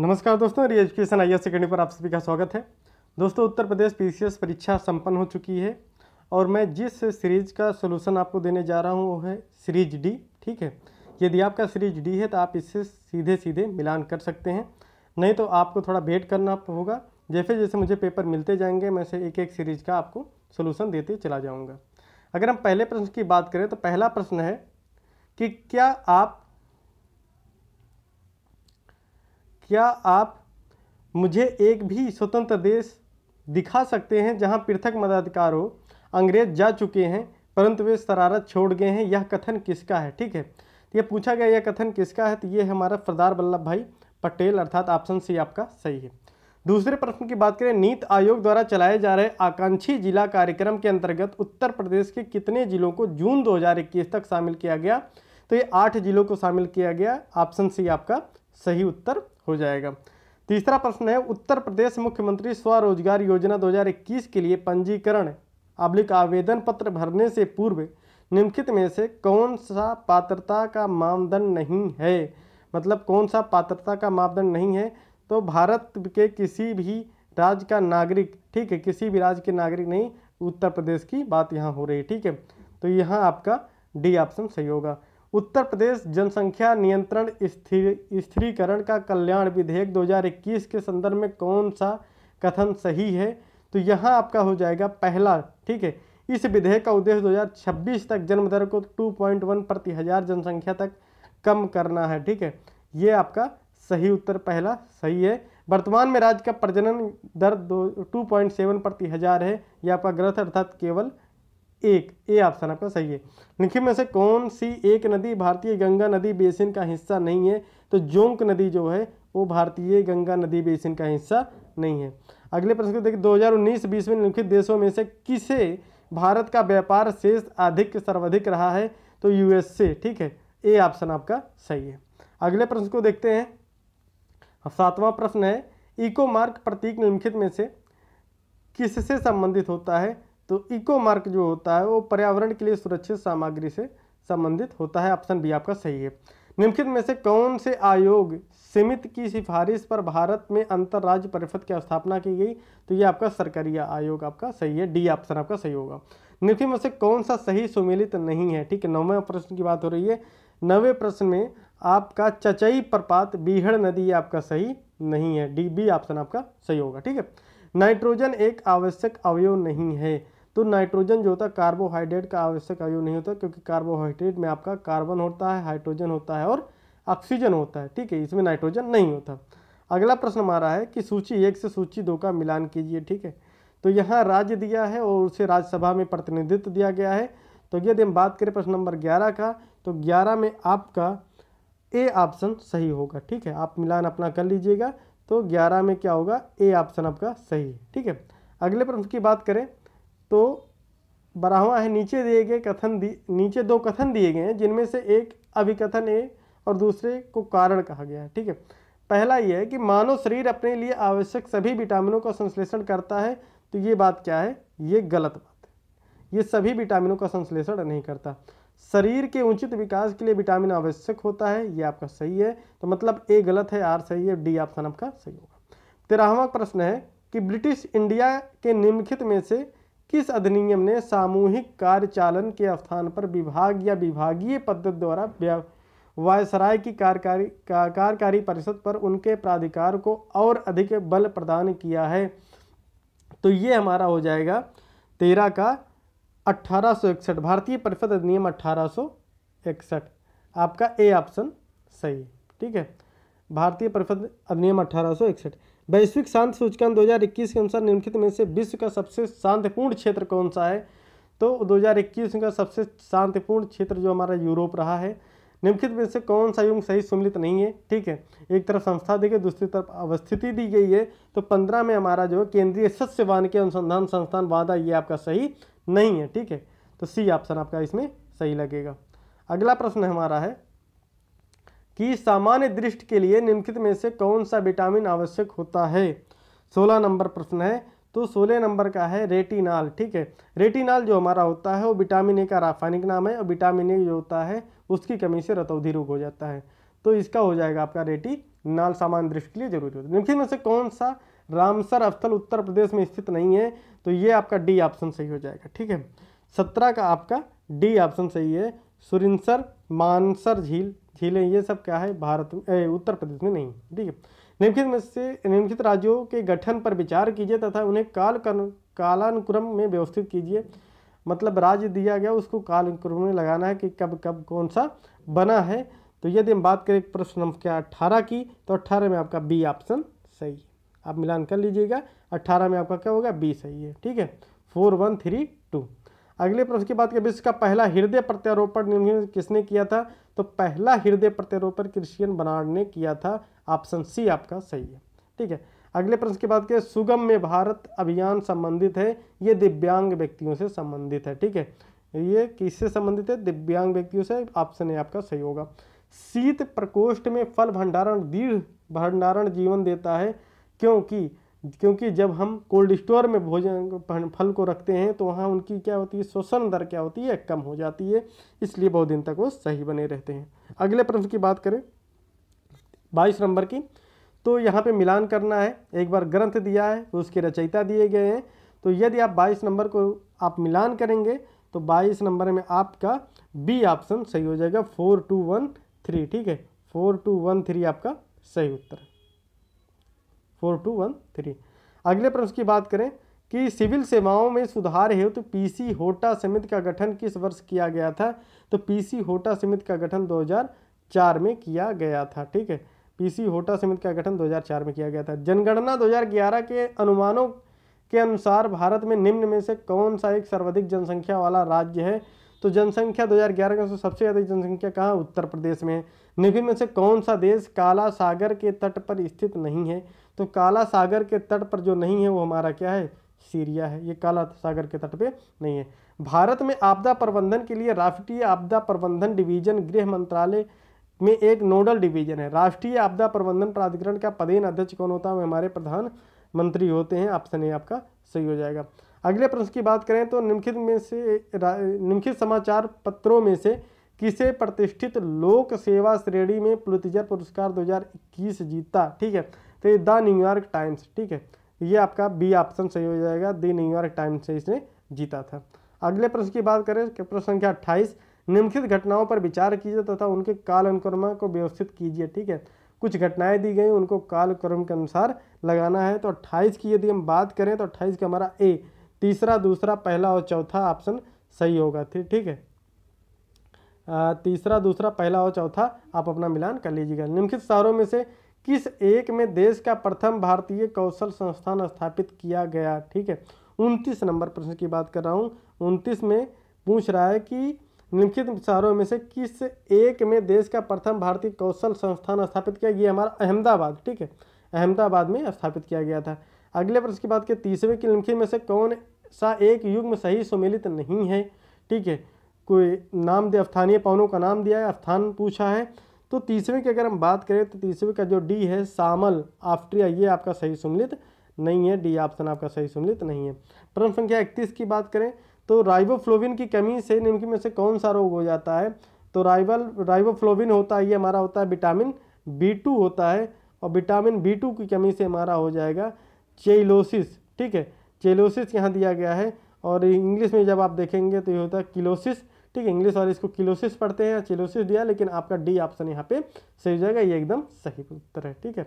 नमस्कार दोस्तों री एजुकेशन आई एस पर आप सभी का स्वागत है दोस्तों उत्तर प्रदेश पीसीएस परीक्षा संपन्न हो चुकी है और मैं जिस सीरीज का सोल्यूशन आपको देने जा रहा हूँ वो है सीरीज डी ठीक है यदि आपका सीरीज डी है तो आप इससे सीधे सीधे मिलान कर सकते हैं नहीं तो आपको थोड़ा वेट करना होगा जैसे जैसे मुझे पेपर मिलते जाएंगे मैं से एक एक सीरीज का आपको सोल्यूशन देते चला जाऊँगा अगर हम पहले प्रश्न की बात करें तो पहला प्रश्न है कि क्या आप क्या आप मुझे एक भी स्वतंत्र देश दिखा सकते हैं जहां पृथक मताधिकार हो अंग्रेज जा चुके हैं परंतु वे शरारत छोड़ गए हैं यह कथन किसका है ठीक है तो यह पूछा गया यह कथन किसका है तो ये हमारा सरदार वल्लभ भाई पटेल अर्थात ऑप्शन सी आपका सही है दूसरे प्रश्न की बात करें नीति आयोग द्वारा चलाए जा रहे आकांक्षी जिला कार्यक्रम के अंतर्गत उत्तर प्रदेश के कितने जिलों को जून 2021 तक शामिल किया गया तो ये आठ जिलों को शामिल किया गया ऑप्शन सी आपका सही उत्तर हो जाएगा तीसरा प्रश्न है उत्तर प्रदेश मुख्यमंत्री स्वरोजगार योजना 2021 के लिए पंजीकरण अब्लिक आवेदन पत्र भरने से पूर्व निम्नलिखित में से कौन सा पात्रता का मापदंड नहीं है मतलब कौन सा पात्रता का मापदंड नहीं है तो भारत के किसी भी राज्य का नागरिक ठीक है किसी भी राज्य के नागरिक नहीं उत्तर प्रदेश की बात यहाँ हो रही है ठीक है तो यहाँ आपका डी ऑप्शन सही होगा उत्तर प्रदेश जनसंख्या नियंत्रण स्थिर स्थिरीकरण का कल्याण विधेयक 2021 के संदर्भ में कौन सा कथन सही है तो यहाँ आपका हो जाएगा पहला ठीक है इस विधेयक का उद्देश्य 2026 तक जन्म दर को 2.1 प्रति हजार जनसंख्या तक कम करना है ठीक है ये आपका सही उत्तर पहला सही है वर्तमान में राज्य का प्रजनन दर दो टू प्रति हजार है यह आपका ग्रथ अर्थात केवल एक ए ऑप्शन आपका सही है लिखित में से कौन सी एक नदी भारतीय गंगा नदी बेसिन का हिस्सा नहीं है तो जोंक नदी जो है वो भारतीय गंगा नदी बेसिन का हिस्सा नहीं है अगले प्रश्न को देखिए 2019 बीस में निम्नलिखित देशों में से किसे भारत का व्यापार शेष अधिक सर्वाधिक रहा है तो यूएसए ठीक है ए ऑप्शन आपका सही है अगले प्रश्न को देखते हैं सातवां प्रश्न है इकोमार्क प्रतीक निम्नलिखित में से किससे संबंधित होता है तो इको मार्क जो होता है वो पर्यावरण के लिए सुरक्षित सामग्री से संबंधित होता है ऑप्शन बी आपका सही है निम्नलिखित में से कौन से आयोग सीमित की सिफारिश पर भारत में अंतर्राज्य परिषद की स्थापना की गई तो ये आपका सरकारी आयोग आपका सही है डी ऑप्शन आपका सही होगा निम्नलिखित में से कौन सा सही सुमेलित नहीं है ठीक है नौवे प्रश्न की बात हो रही है नवे प्रश्न में आपका चचई प्रपात बीहड़ नदी आपका सही नहीं है डी बी ऑप्शन आपका सही होगा ठीक है नाइट्रोजन एक आवश्यक अवयव नहीं है तो नाइट्रोजन जो होता है कार्बोहाइड्रेट का आवश्यक आयु नहीं होता क्योंकि कार्बोहाइड्रेट में आपका कार्बन होता है हाइड्रोजन होता है और ऑक्सीजन होता है ठीक है इसमें नाइट्रोजन नहीं होता अगला प्रश्न हमारा है कि सूची एक से सूची दो का मिलान कीजिए ठीक है तो यहाँ राज्य दिया है और उसे राज्यसभा में प्रतिनिधित्व दिया गया है तो यदि हम बात करें प्रश्न नंबर ग्यारह का तो ग्यारह में आपका ए ऑप्शन सही होगा ठीक है आप मिलान अपना कर लीजिएगा तो ग्यारह में क्या होगा ए ऑप्शन आपका सही है ठीक है अगले प्रश्न की बात करें तो बारहवा है नीचे दिए गए कथन दी नीचे दो कथन दिए गए हैं जिनमें से एक अभिकथन ए और दूसरे को कारण कहा गया है ठीक है पहला ये है कि मानव शरीर अपने लिए आवश्यक सभी विटामिनों का संश्लेषण करता है तो ये बात क्या है ये गलत बात है ये सभी विटामिनों का संश्लेषण नहीं करता शरीर के उचित विकास के लिए विटामिन आवश्यक होता है ये आपका सही है तो मतलब ए गलत है आर सही है डी ऑप्शन आपका सही होगा तेरहवा प्रश्न है कि ब्रिटिश इंडिया के निम्नलिखित में से किस अधिनियम ने सामूहिक कार्यचालन के स्थान पर विभाग या विभागीय पद्धति द्वारा वायसराय की कार्यकारी का, कार्यकारी परिषद पर उनके प्राधिकार को और अधिक बल प्रदान किया है तो ये हमारा हो जाएगा तेरह का अट्ठारह भारतीय परिषद अधिनियम अट्ठारह आपका ए ऑप्शन सही ठीक है भारतीय परिषद अधिनियम अट्ठारह वैश्विक शांत सूचकांक इक्कीस के अनुसार निम्नलिखित में से विश्व का सबसे शांतिपूर्ण क्षेत्र कौन सा है तो 2021 का सबसे शांतिपूर्ण क्षेत्र जो हमारा यूरोप रहा है निम्नलिखित में से कौन सा युग सही सम्मिलित नहीं है ठीक है एक तरफ संस्था दी गई दूसरी तरफ अवस्थिति दी गई है तो पंद्रह में हमारा जो है केंद्रीय सस्य के अनुसंधान संस्थान वादा ये आपका सही नहीं है ठीक है तो सी ऑप्शन आपका इसमें सही लगेगा अगला प्रश्न हमारा है कि सामान्य दृष्टि के लिए निम्नलिखित में से कौन सा विटामिन आवश्यक होता है सोलह नंबर प्रश्न है तो सोलह नंबर का है रेटिनॉल ठीक है रेटिनॉल जो हमारा होता है वो विटामिन ए का रासायनिक नाम है और विटामिन ए जो होता है उसकी कमी से रतौधि रोग हो जाता है तो इसका हो जाएगा आपका रेटिनॉल सामान्य दृष्टि के लिए जरूरी होता है निम्नलिखित में से कौन सा रामसर स्थल उत्तर प्रदेश में स्थित नहीं है तो ये आपका डी ऑप्शन सही हो जाएगा ठीक है सत्रह का आपका डी ऑप्शन सही है सुरिंसर मानसर झील झीलें ये सब क्या है भारत में उत्तर प्रदेश में नहीं ठीक है निम्नलिखित में से निम्नलिखित राज्यों के गठन पर विचार कीजिए तथा उन्हें काल कालानुक्रम में व्यवस्थित कीजिए मतलब राज्य दिया गया उसको कालानुक्रम में लगाना है कि कब कब कौन सा बना है तो यदि हम बात करें प्रश्न संख्या अट्ठारह की तो अट्ठारह में आपका बी ऑप्शन सही है आप मिलान कर लीजिएगा अट्ठारह में आपका क्या होगा बी सही है ठीक है फोर वन थ्री टू अगले प्रश्न की बात करें विश्व का पहला हृदय प्रत्यारोपण किसने किया था तो पहला हृदय प्रत्यारोपण क्रिश्चियन बनाड ने किया था ऑप्शन सी आपका सही है ठीक है अगले प्रश्न की बात करें सुगम में भारत अभियान संबंधित है ये दिव्यांग व्यक्तियों से संबंधित है ठीक है ये किससे संबंधित है दिव्यांग व्यक्तियों से ऑप्शन है आपका सही होगा शीत प्रकोष्ठ में फल भंडारण दीर्घ भंडारण जीवन देता है क्योंकि क्योंकि जब हम कोल्ड स्टोर में भोजन फल को रखते हैं तो वहाँ उनकी क्या होती है शोषण दर क्या होती है कम हो जाती है इसलिए बहुत दिन तक वो सही बने रहते हैं अगले प्रश्न की बात करें बाईस नंबर की तो यहाँ पे मिलान करना है एक बार ग्रंथ दिया है तो उसके रचयिता दिए गए हैं तो यदि आप बाईस नंबर को आप मिलान करेंगे तो बाईस नंबर में आपका बी ऑप्शन सही हो जाएगा फोर टू वन थ्री ठीक है फोर टू वन थ्री आपका सही उत्तर है फोर टू वन थ्री अगले प्रश्न की बात करें कि सिविल सेवाओं में सुधार हेतु तो पीसी होटा समिति का गठन किस वर्ष किया गया था तो पीसी होटा समिति का गठन 2004 में किया गया था ठीक है पीसी होटा समिति का गठन 2004 में किया गया था जनगणना 2011 के अनुमानों के अनुसार भारत में निम्न में से कौन सा एक सर्वाधिक जनसंख्या वाला राज्य है तो जनसंख्या 2011 ग्यारह में सबसे ज़्यादा जनसंख्या कहाँ उत्तर प्रदेश में है निम्न में से कौन सा देश काला सागर के तट पर स्थित नहीं है तो काला सागर के तट पर जो नहीं है वो हमारा क्या है सीरिया है ये काला सागर के तट पे नहीं है भारत में आपदा प्रबंधन के लिए राष्ट्रीय आपदा प्रबंधन डिवीजन गृह मंत्रालय में एक नोडल डिवीजन है राष्ट्रीय आपदा प्रबंधन प्राधिकरण का पदेन अध्यक्ष कौन होता है हमारे प्रधानमंत्री होते हैं ऑप्शन ए आपका सही हो जाएगा अगले प्रश्न की बात करें तो निम्नलिखित में से निम्नलिखित समाचार पत्रों में से किसे प्रतिष्ठित लोक सेवा श्रेणी में पुलितजर पुरस्कार 2021 जीता ठीक है तो ये द न्यूयॉर्क टाइम्स ठीक है ये आपका बी ऑप्शन सही हो जाएगा द न्यूयॉर्क टाइम्स से इसने जीता था अगले प्रश्न की बात करें प्रश्न संख्या अट्ठाईस निम्नलिखित घटनाओं पर विचार कीजिए तथा उनके काल अनुक्रम को व्यवस्थित कीजिए ठीक है कुछ घटनाएं दी गई उनको कालक्रम के अनुसार लगाना है तो 28 की यदि हम बात करें तो अट्ठाईस का हमारा ए तीसरा दूसरा पहला और चौथा ऑप्शन सही होगा ठीक है तीसरा दूसरा पहला और चौथा आप अपना मिलान कर लीजिएगा निम्नलिखित शहरों में से किस एक में देश का प्रथम भारतीय कौशल संस्थान स्थापित किया गया ठीक है उनतीस नंबर प्रश्न की बात कर रहा हूँ उनतीस में पूछ रहा है कि निम्नलिखित शहरों में से किस एक में देश का प्रथम भारतीय कौशल संस्थान स्थापित किया गया हमारा अहमदाबाद ठीक है अहमदाबाद में स्थापित किया गया था अगले प्रश्न की बात करें तीसरे की निम्नलिखित में से कौन सा एक युग में सही सुमिलित नहीं है ठीक है कोई नाम दिया स्थानीय पवनों का नाम दिया है स्थान पूछा है तो तीसरे की अगर हम बात करें तो तीसरे का जो डी है सामल आफ्ट्रिया ये आपका सही सम्मिलित नहीं है डी ऑप्शन आपका सही सम्मिलित नहीं है प्रश्न संख्या इकतीस की बात करें तो राइबोफ्लोविन की कमी से निम्न में से कौन सा रोग हो जाता है तो राइबल राइबोफ्लोविन होता है ये हमारा होता है विटामिन बी टू होता है और विटामिन बी टू की कमी से हमारा हो जाएगा चेलोसिस ठीक है चेलोसिस यहाँ दिया गया है और इंग्लिश में जब आप देखेंगे तो ये होता है किलोसिस ठीक है इंग्लिश वाले इसको किलोसिस पढ़ते हैं चिलोसिस दिया लेकिन आपका डी ऑप्शन यहाँ पे सही हो जाएगा ये एकदम सही उत्तर है ठीक है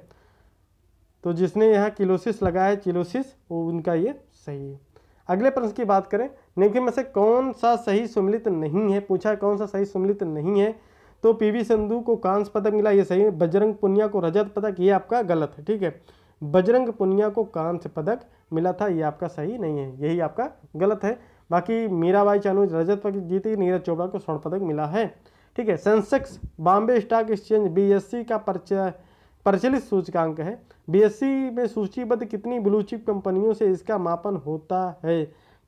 तो जिसने यहाँ किलोसिस लगाया है चिलोसिस वो उनका ये सही है अगले प्रश्न की बात करें निम्न में से कौन सा सही सुमिलित नहीं है पूछा कौन सा सही सुमिलित नहीं है तो पीवी संधु को कांस पदक मिला ये सही है बजरंग पुनिया को रजत पदक ये आपका गलत है ठीक है बजरंग पुनिया को कांस्य पदक मिला था ये आपका सही नहीं है यही आपका गलत है बाकी मीराबाई चानू रजत पदक जीती नीरज चोपड़ा को स्वर्ण पदक मिला है ठीक है Sensex Bombay stock exchange BSC का परिचय प्रचलित सूचकांक है बीएससी में सूचीबद्ध कितनी ब्लू चिप कंपनियों से इसका मापन होता है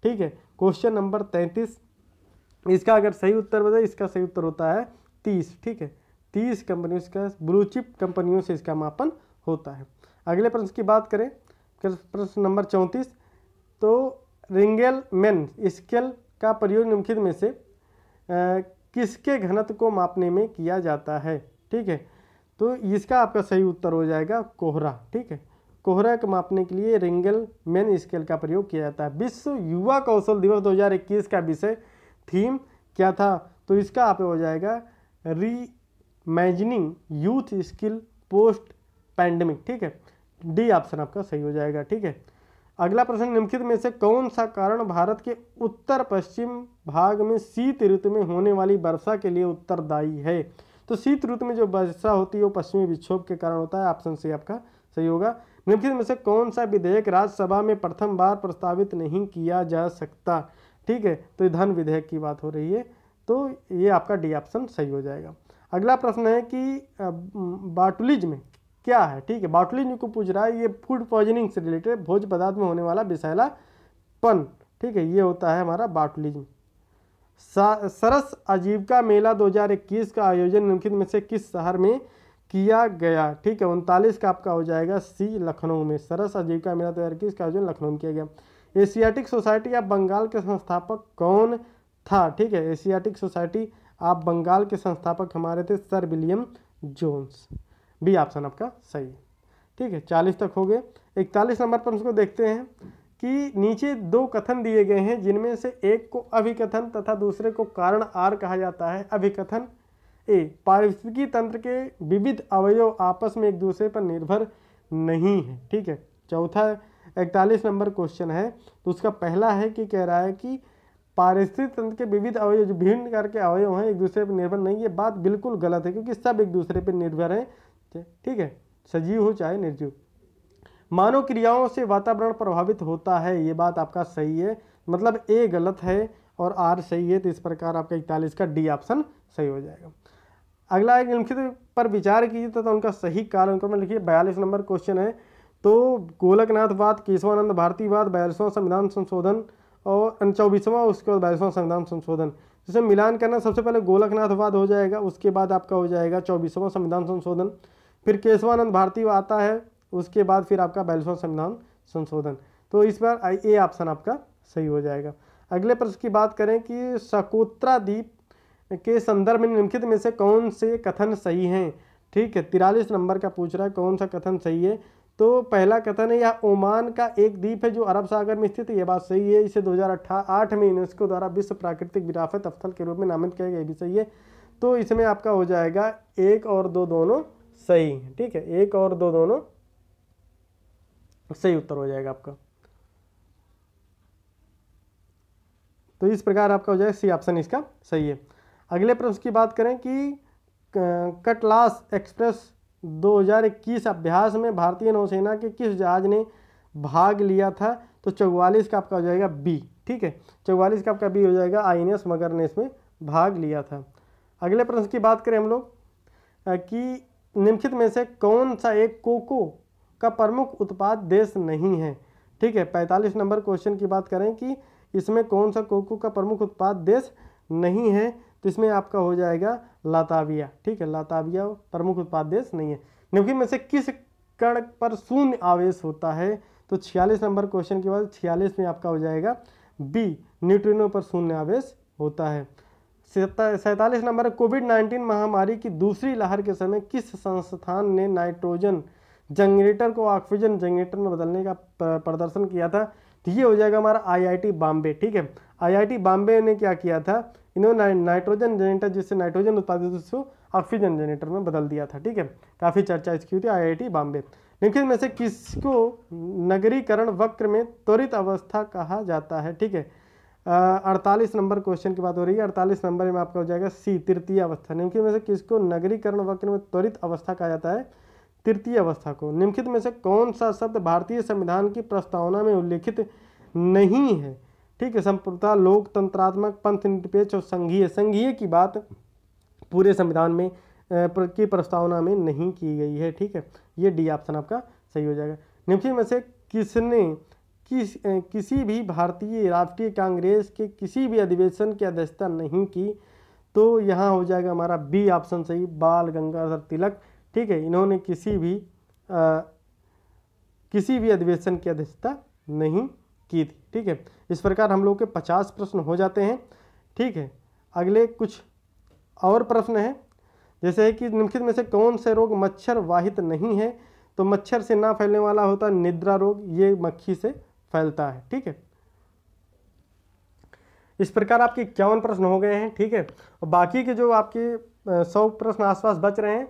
ठीक है क्वेश्चन नंबर तैंतीस इसका अगर सही उत्तर बताए इसका सही उत्तर होता है तीस ठीक है तीस कंपनियों का ब्लू चिप कंपनियों से इसका मापन होता है अगले प्रश्न की बात करें प्रश्न नंबर चौंतीस तो रिंगेल मेन स्केल का प्रयोग निम्नलिखित में से आ, किसके घनत्व को मापने में किया जाता है ठीक है तो इसका आपका सही उत्तर हो जाएगा कोहरा ठीक है कोहरा को मापने के लिए रिंगल मेन स्केल का प्रयोग किया जाता है विश्व युवा कौशल दिवस दो का विषय थीम क्या था तो इसका आप हो जाएगा reimagining youth skill post pandemic ठीक है डी ऑप्शन आपका सही हो जाएगा ठीक है अगला प्रश्न निम्नलिखित में से कौन सा कारण भारत के उत्तर पश्चिम भाग में शीत ऋतु में होने वाली वर्षा के लिए उत्तरदायी है तो शीत ऋतु में जो वर्षा होती है वो पश्चिमी विक्षोभ के कारण होता है ऑप्शन सी आपका सही होगा निम्नलिखित में से कौन सा विधेयक राज्यसभा में प्रथम बार प्रस्तावित नहीं किया जा सकता ठीक है तो धन विधेयक की बात हो रही है तो ये आपका डी ऑप्शन सही हो जाएगा अगला प्रश्न है कि बाटुलिज में क्या है ठीक है बाटली न्यू को पूछ रहा है ये फूड पॉइजनिंग से रिलेटेड भोज पदार्थ में होने वाला पन ठीक है ये होता है हमारा बाटली सरस आजीविका मेला 2021 का आयोजन निम्नलिखित में से किस शहर में किया गया ठीक है उनतालीस का आपका हो जाएगा सी लखनऊ में सरस आजीविका मेला दो का आयोजन लखनऊ में किया गया एशियाटिक सोसाइटी ऑफ बंगाल के संस्थापक कौन था ठीक है एशियाटिक सोसाइटी ऑफ बंगाल के संस्थापक हमारे थे sir William Jones B option आपका सही है ठीक है चालीस तक हो गए इकतालीस नंबर पर उसको देखते हैं कि नीचे दो कथन दिए गए हैं जिनमें से एक को अभिकथन तथा दूसरे को कारण आर कहा जाता है अभिकथन ए पारिस्थितिकी तंत्र के विविध अवयव आपस में एक दूसरे पर निर्भर नहीं है ठीक है चौथा इकतालीस नंबर क्वेश्चन है तो उसका पहला है कि कह रहा है कि पारिस्थितिक तंत्र के विविध अवयव जो भिन्न प्रकार के अवयव हैं एक दूसरे पर निर्भर नहीं ये बात बिल्कुल गलत है क्योंकि सब एक दूसरे पर निर्भर हैं ठीक है सजीव हो चाहे निर्जीव मानव क्रियाओं से वातावरण प्रभावित होता है ये बात आपका सही है मतलब ए गलत है और आर सही है तो इस प्रकार आपका इकतालीस का डी ऑप्शन सही हो जाएगा अगला एक निम्नलिखित पर विचार कीजिए तथा तो उनका सही कारण क्रम लिखिए बयालीस नंबर क्वेश्चन है तो गोलकनाथवाद केशवानंद भारतीवाद बयालीसवां संविधान संशोधन और चौबीसवां उसके बाद बयालीसवां संविधान संशोधन जिसे मिलान करना सबसे पहले गोलकनाथवाद हो जाएगा उसके बाद आपका हो जाएगा चौबीसवां संविधान संशोधन फिर केशवानंद भारती आता है उसके बाद फिर आपका बैलसो संविधान संशोधन तो इस बार ए ऑप्शन आपका सही हो जाएगा अगले प्रश्न की बात करें कि सकोत्रा द्वीप के संदर्भ में निम्नलिखित में से कौन से कथन सही हैं ठीक है तिरालीस नंबर का पूछ रहा है कौन सा कथन सही है तो पहला कथन है यह ओमान का एक द्वीप है जो अरब सागर में स्थित है यह बात सही है इसे आठ में यूनेस्को द्वारा विश्व प्राकृतिक विरासत स्थल के रूप में नामित किया गया ये भी सही है तो इसमें आपका हो जाएगा एक और दो दोनों सही ठीक है एक और दो दोनों सही उत्तर हो जाएगा आपका तो इस प्रकार आपका हो जाएगा सी ऑप्शन इसका सही है अगले प्रश्न की बात करें कि कटलास एक्सप्रेस 2021 अभ्यास में भारतीय नौसेना के किस जहाज ने भाग लिया था तो चौवालीस का आपका हो जाएगा बी ठीक है चौवालीस का आपका बी हो जाएगा आई मगर ने इसमें भाग लिया था अगले प्रश्न की बात करें हम लोग कि निम्नलिखित में से कौन सा एक कोको का प्रमुख उत्पाद देश नहीं है ठीक है पैंतालीस नंबर क्वेश्चन की बात करें कि इसमें कौन सा कोको का प्रमुख उत्पाद देश नहीं है तो इसमें आपका हो जाएगा लाताविया ठीक है लाताविया प्रमुख उत्पाद देश नहीं है निम्नलिखित में से किस कण पर शून्य आवेश होता है तो छियालीस नंबर क्वेश्चन के बाद छियालीस में आपका हो जाएगा बी न्यूट्रिनो पर शून्य आवेश होता है सैंतालीस नंबर कोविड नाइन्टीन महामारी की दूसरी लहर के समय किस संस्थान ने नाइट्रोजन जनरेटर को ऑक्सीजन जनरेटर में बदलने का प्रदर्शन किया था तो ये हो जाएगा हमारा आईआईटी बॉम्बे ठीक है आईआईटी बॉम्बे ने क्या किया था इन्होंने नाइट्रोजन जनरेटर जिससे नाइट्रोजन उत्पादित उसको ऑक्सीजन जनरेटर में बदल दिया था ठीक है काफ़ी चर्चा इसकी हुई थी आई बॉम्बे लेकिन में से किसको नगरीकरण वक्र में त्वरित अवस्था कहा जाता है ठीक है अड़तालीस नंबर क्वेश्चन की बात हो रही है अड़तालीस नंबर में आपका हो जाएगा सी तृतीय अवस्था निम्नलिखित में से किसको नगरीकरण वक्र में त्वरित अवस्था कहा जाता है तृतीय अवस्था को निम्नलिखित में से कौन सा शब्द भारतीय संविधान की प्रस्तावना में उल्लेखित नहीं है ठीक है संप्रता लोकतंत्रात्मक पंथ निरपेक्ष और संघीय संघीय की बात पूरे संविधान में की प्रस्तावना में नहीं की गई है ठीक है ये डी ऑप्शन आपका सही हो जाएगा निम्नलिखित में से किसने किस किसी भी भारतीय राष्ट्रीय कांग्रेस के किसी भी अधिवेशन की अध्यक्षता नहीं की तो यहाँ हो जाएगा हमारा बी ऑप्शन सही बाल गंगाधर तिलक ठीक है इन्होंने किसी भी आ, किसी भी अधिवेशन की अध्यक्षता नहीं की थी ठीक है इस प्रकार हम लोग के पचास प्रश्न हो जाते हैं ठीक है अगले कुछ और प्रश्न हैं जैसे है कि निम्नलिखित में से कौन से रोग मच्छर वाहित नहीं है तो मच्छर से ना फैलने वाला होता निद्रा रोग ये मक्खी से फैलता है ठीक है इस प्रकार आपके इक्यावन प्रश्न हो गए हैं ठीक है और बाकी के जो आपके सौ प्रश्न आसपास बच रहे हैं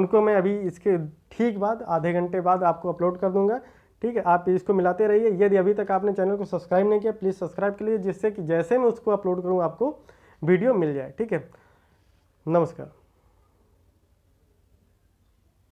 उनको मैं अभी इसके ठीक बाद आधे घंटे बाद आपको अपलोड कर दूंगा ठीक है आप इसको मिलाते रहिए यदि अभी तक आपने चैनल को सब्सक्राइब नहीं किया प्लीज़ सब्सक्राइब कर लीजिए जिससे कि जैसे मैं उसको अपलोड करूँ आपको वीडियो मिल जाए ठीक है नमस्कार